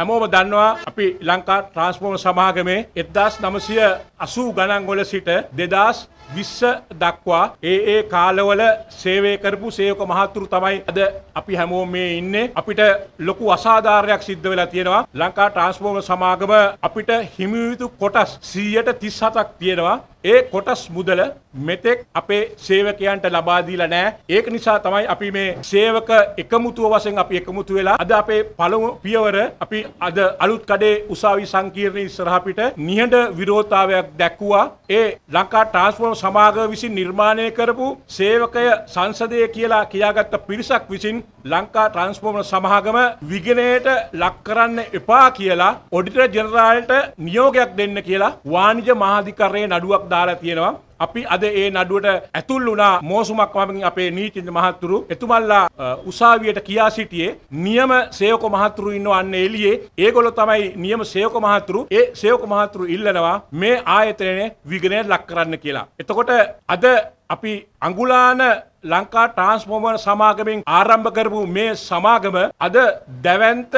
හැමෝම දන්නවා අපි ලංකා ට්‍රාන්ස්ෆෝර්ම සමාගමේ 1980 ගණන් වල සිට 2000 විස්ස දක්වා ඒ ඒ කාලවල සේවය කරපු සේවක මහතුරු තමයි අද අපි හැමෝම මේ ඉන්නේ අපිට ලොකු අසාධාරණයක් සිද්ධ වෙලා තියෙනවා ලංකා ට්‍රාන්ස්ෆෝමර් සමාගම අපිට හිමි යුතු කොටස් 137ක් තියෙනවා ඒ කොටස් මුදල මෙතෙක් අපේ සේවකයන්ට ලබා දීලා නැහැ. ඒක නිසා තමයි අපි මේ සේවක එකමුතුව වශයෙන් අපි එකමුතු වෙලා අද අපේ පළමු පියවර අපි අද අලුත් කඩේ උසාවි සංකීර්ණයේ ඉස්සරහ අපිට නිහඬ විරෝධතාවයක් දැක්ුවා. ඒ ලංකා ට්‍රාන්ස්ෆෝමර් මහනුවර සමාගම විසින් නිර්මාණය කරපු සේවකය සංසදය කියලා කියාගත්ත පිරිසක් විසින් ලංකා ට්‍රන්ස්ෆෝර්මර් සමාගම විගණයට ලක් කරන්න එපා කියලා ඔඩිටර් ජෙනරාල්ට නියෝගයක් දෙන්න කියලා වාණිජ මහාධිකරණයේ නඩුවක් දාලා තියෙනවා අපි අද ඒ නඩුවට ඇතුල් වුණා මෝසුමක් වමින් අපේ නීතිඥ මහත්තුරු එතුමල්ලා උසාවියට කියා සිටියේ නියම සේවක මහත්තුරු ඉන්නව අන්න එළියේ ඒගොල්ලෝ තමයි නියම සේවක මහත්තුරු ඒ සේවක මහත්තුරු ඉල්ලනවා මේ ආයතනයේ විගණය ලක් කරන්න කියලා. එතකොට අද අපි අඟුලාන ලංකා ට්‍රාන්ස්ෆෝමර් සමාගමෙන් ආරම්භ කරපු මේ සමාගම අද දැවැන්ත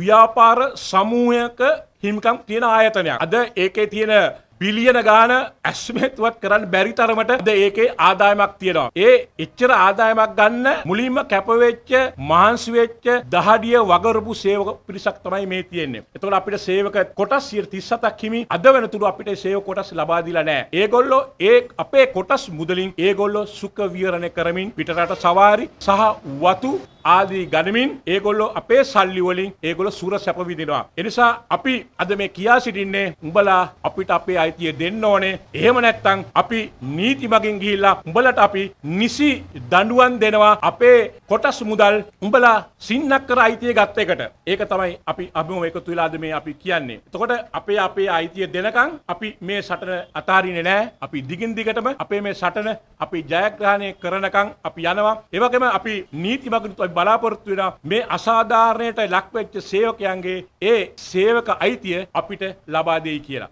ව්‍යාපාර සමූහයක හිමිකම් තියෙන ආයතනයක්. අද ඒකේ තියෙන බිලියන ගාන ඇස්මේතුවත් කරන්න බැරි තරමට ඒකේ ආදායමක් තියෙනවා. ඒ එච්චර ආදායමක් ගන්න මුලින්ම කැපවෙච්ච මහන්සි වෙච්ච දහඩිය වගරපු සේවක පිරිසක් තමයි මේ තියෙන්නේ. එතකොට අපිට සේවක කොටස් 37ක් හිමි අද වෙනතුරු අපිට සේවක කොටස් ලබා දීලා නැහැ. ඒගොල්ලෝ ඒ අපේ කොටස් මුදලින් ඒගොල්ලෝ සුඛ විහරණය කරමින් පිටරට සවාරි සහ වතු ආදී ගනිමින් ඒගොල්ලෝ අපේ සල්ලි වලින් ඒගොල්ලෝ සුර සැප විඳිනවා. එනිසා අපි අද මේ කියා සිටින්නේ උඹලා අපිට අපේ අයිතිය දෙන්න ඕනේ. එහෙම නැත්නම් අපි නීති මගින් ගිහිල්ලා උඹලට අපි නිසි දඬුවම් දෙනවා අපේ කොටස් මුදල් උඹලා සින්නක් කර අයිතිය ගත්ත එකට. ඒක තමයි අපි අභිමව එකතු වෙලාද මේ අපි කියන්නේ. එතකොට අපේ අපේ අයිතිය දෙනකන් අපි මේ සටන අතාරින්නේ නැහැ. අපි දිගින් දිගටම අපේ මේ සටන අපි ජයග්‍රහණය කරනකන් අපි යනවා. ඒ වගේම අපි නීති මගින් අපි බලාපොරොත්තු වෙනවා මේ අසාධාරණයට ලක්වෙච්ච සේවකයන්ගේ ඒ සේවක අයිතිය අපිට ලබා දෙයි කියලා.